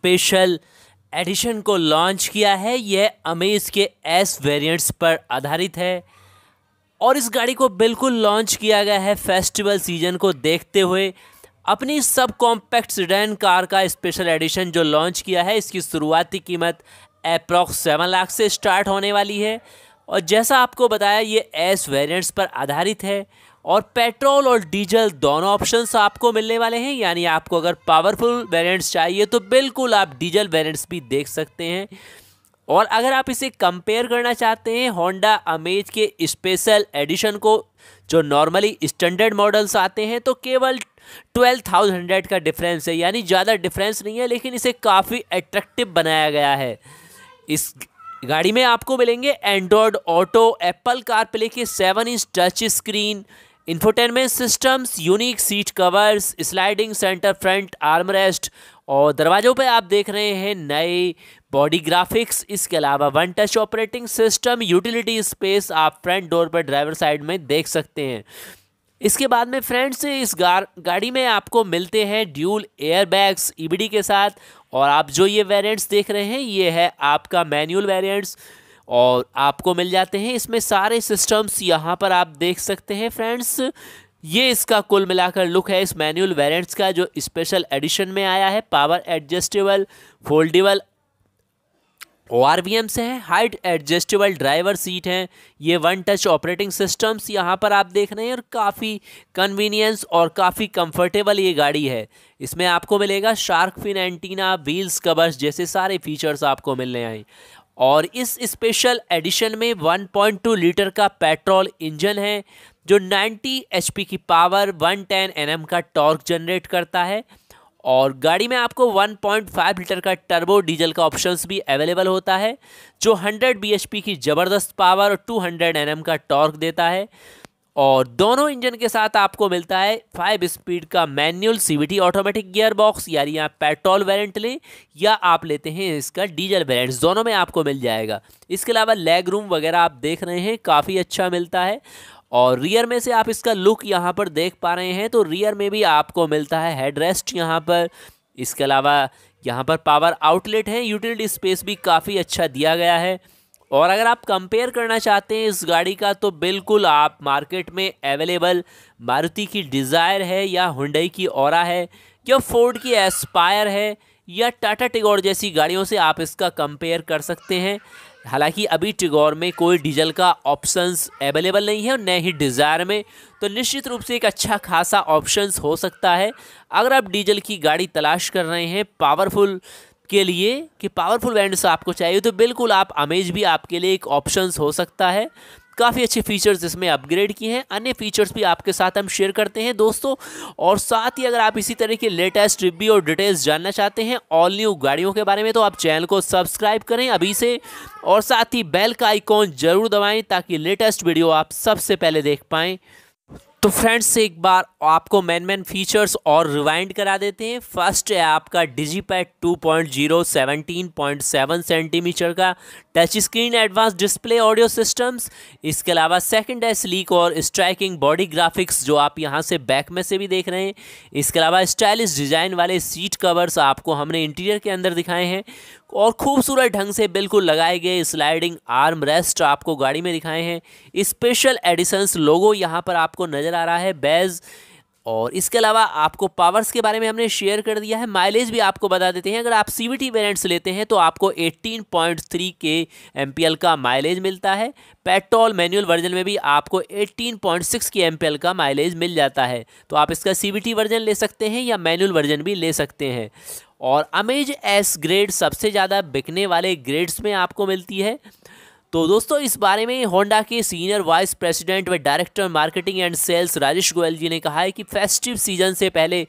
special edition को launch किया है यह अमेज के एस वेरिएंट्स पर आधारित है और इस गाड़ी को बिल्कुल लॉन्च किया गया है फेस्टिवल सीजन को देखते हुए अपनी सब कॉम्पैक्ट सिडन कार का स्पेशल एडिशन जो लॉन्च किया है इसकी शुरुआती कीमत अप्रॉक्स सेवन लाख से स्टार्ट होने वाली है और जैसा आपको बताया ये एस वेरिएंट्स पर आधारित है और पेट्रोल और डीजल दोनों ऑप्शंस आपको मिलने वाले हैं यानी आपको अगर पावरफुल वेरिएंट्स चाहिए तो बिल्कुल आप डीजल वेरिएंट्स भी देख सकते हैं और अगर आप इसे कंपेयर करना चाहते हैं होंडा अमेज के स्पेशल एडिशन को जो नॉर्मली स्टैंडर्ड मॉडल्स आते हैं तो केवल ट्वेल्व थाउजेंड हंड्रेड का डिफरेंस है यानी ज़्यादा डिफरेंस नहीं है लेकिन इसे काफ़ी अट्रैक्टिव बनाया गया है इस गाड़ी में आपको मिलेंगे Android auto Apple car play के seven inch touch screen infotainment systems unique seat covers sliding centre front armrest और दरवाज़ों पे आप देख रहे हैं नए बॉडी ग्राफिक्स इसके अलावा one touch operating system utility space आप फ्रंट डोर पर ड्राइवर साइड में देख सकते हैं इसके बाद में फ्रेंड्स इस गार गाड़ी में आपको मिलते हैं ड्यूल एयरबैग्स ईबीडी के साथ और आप जो ये वेरिएंट्स देख रहे हैं ये है आपका मैनुअल वेरिएंट्स और आपको मिल जाते हैं इसमें सारे सिस्टम्स यहाँ पर आप देख सकते हैं फ्रेंड्स ये इसका कुल मिलाकर लुक है इस मैनुअल वेरिएंट्स का जो स्पेशल एडिशन में आया है power adjustable foldable O R V M से है हाइट एडजस्टेबल ड्राइवर सीट हैं ये वन टच ऑपरेटिंग सिस्टम्स यहाँ पर आप देख रहे हैं और काफ़ी कन्वीनियंस और काफ़ी कंफर्टेबल ये गाड़ी है इसमें आपको मिलेगा shark fin antenna wheels covers जैसे सारे फीचर्स आपको मिलने हैं और इस स्पेशल एडिशन में 1.2 लीटर का पेट्रोल इंजन है जो 90 एचपी की पावर 110 एनएम का टॉर्क जनरेट करता है और गाड़ी में आपको 1.5 लीटर का टर्बो डीजल का ऑप्शंस भी अवेलेबल होता है जो 100 bhp की ज़बरदस्त पावर और 200 nm का टॉर्क देता है और दोनों इंजन के साथ आपको मिलता है फाइव स्पीड का manual CVT automatic gear box यानी आप पेट्रोल वेरिएंट लें या आप लेते हैं इसका डीजल वेरिएंट दोनों में आपको मिल जाएगा इसके अलावा लेग रूम वगैरह आप देख रहे हैं काफ़ी अच्छा मिलता है और रियर में से आप इसका लुक यहाँ पर देख पा रहे हैं तो रियर में भी आपको मिलता है हेड रेस्ट यहाँ पर इसके अलावा यहाँ पर पावर आउटलेट है यूटिलिटी स्पेस भी काफ़ी अच्छा दिया गया है और अगर आप कंपेयर करना चाहते हैं इस गाड़ी का तो बिल्कुल आप मार्केट में अवेलेबल मारुति की डिज़ायर है या हुडई की और है या फोर्ड की एस्पायर है या टाटा टिगोर जैसी गाड़ियों से आप इसका कंपेयर कर सकते हैं हालांकि अभी टिगोर में कोई डीजल का ऑप्शंस अवेलेबल नहीं है और न ही डिज़ायर में तो निश्चित रूप से एक अच्छा खासा ऑप्शंस हो सकता है अगर आप डीजल की गाड़ी तलाश कर रहे हैं पावरफुल के लिए कि पावरफुल बैंड्स आपको चाहिए तो बिल्कुल आप अमेज भी आपके लिए एक ऑप्शंस हो सकता है काफ़ी अच्छे फीचर्स इसमें अपग्रेड किए हैं अन्य फीचर्स भी आपके साथ हम शेयर करते हैं दोस्तों और साथ ही अगर आप इसी तरह के लेटेस्ट रिव्यू और डिटेल्स जानना चाहते हैं ऑल न्यू गाड़ियों के बारे में तो आप चैनल को सब्सक्राइब करें अभी से और साथ ही बेल का आइकॉन जरूर दबाएँ ताकि लेटेस्ट वीडियो आप सबसे पहले देख पाएँ तो फ्रेंड्स एक बार आपको मैन मैन फीचर्स और रिवाइंड करा देते हैं फर्स्ट है आपका डिजीपैड 2.0 17.7 सेंटीमीटर का touch screen advance display audio systems इसके अलावा सेकंड है स्लीक और स्ट्राइकिंग बॉडी ग्राफिक्स जो आप यहां से बैक में से भी देख रहे हैं इसके अलावा स्टाइलिश डिज़ाइन वाले सीट कवर्स आपको हमने इंटीरियर के अंदर दिखाए हैं और खूबसूरत ढंग से बिल्कुल लगाए गए स्लाइडिंग आर्म रेस्ट आपको गाड़ी में दिखाए हैं स्पेशल एडिशंस लोगो यहाँ पर आपको नज़र आ रहा है बैज़ और इसके अलावा आपको पावर्स के बारे में हमने शेयर कर दिया है माइलेज भी आपको बता देते हैं अगर आप सी वी लेते हैं तो आपको 18.3 के एम का माइलेज मिलता है पेट्रोल मैनुअल वर्जन में भी आपको 18.6 के एम का माइलेज मिल जाता है तो आप इसका सी वर्जन ले सकते हैं या मैनुअल वर्जन भी ले सकते हैं और अमेज एस ग्रेड सबसे ज़्यादा बिकने वाले ग्रेड्स में आपको मिलती है तो दोस्तों इस बारे में होंडा के सीनियर वाइस प्रेसिडेंट व director marketing and sales Rajesh Goyal ji ने कहा है कि फेस्टिव सीजन से पहले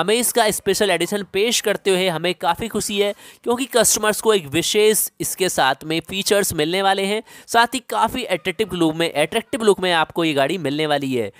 अमेज का स्पेशल एडिशन पेश करते हुए हमें काफ़ी खुशी है क्योंकि कस्टमर्स को एक विशेष इसके साथ में फीचर्स मिलने वाले हैं साथ ही काफ़ी एट्रेक्टिव लुक में एट्रेक्टिव लुक में आपको ये गाड़ी मिलने वाली है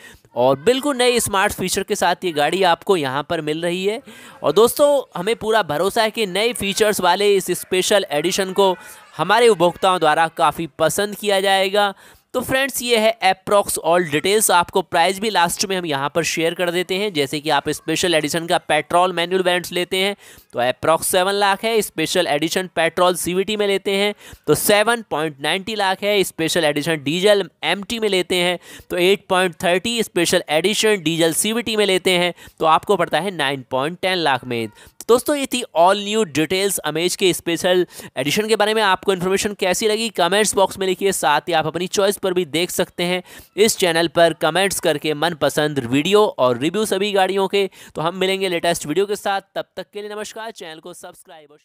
और बिल्कुल नए स्मार्ट फीचर के साथ ये गाड़ी आपको यहाँ पर मिल रही है और दोस्तों हमें पूरा भरोसा है कि नए फीचर्स वाले इस स्पेशल एडिशन को हमारे उपभोक्ताओं द्वारा काफ़ी पसंद किया जाएगा तो फ्रेंड्स ये है अप्रॉक्स ऑल डिटेल्स आपको प्राइस भी लास्ट में हम यहाँ पर शेयर कर देते हैं जैसे कि आप स्पेशल एडिशन का पेट्रोल मैनुअल वेरियंट लेते हैं तो अप्रॉक्स सेवन लाख है स्पेशल एडिशन पेट्रोल सीवीटी में लेते हैं तो सेवन पॉइंट नाइन्टी लाख है स्पेशल एडिशन डीजल एमटी में लेते हैं तो eight point thirty special edition diesel सी में लेते हैं तो आपको पड़ता है नाइन पॉइंट टेन लाख में दोस्तों ये थी ऑल न्यू डिटेल्स अमेज के स्पेशल एडिशन के बारे में आपको इन्फॉर्मेशन कैसी लगी कमेंट्स बॉक्स में लिखिए साथ ही आप अपनी चॉइस पर भी देख सकते हैं इस चैनल पर कमेंट्स करके मनपसंद वीडियो और रिव्यू सभी गाड़ियों के तो हम मिलेंगे लेटेस्ट वीडियो के साथ तब तक के लिए नमस्कार चैनल को सब्सक्राइब और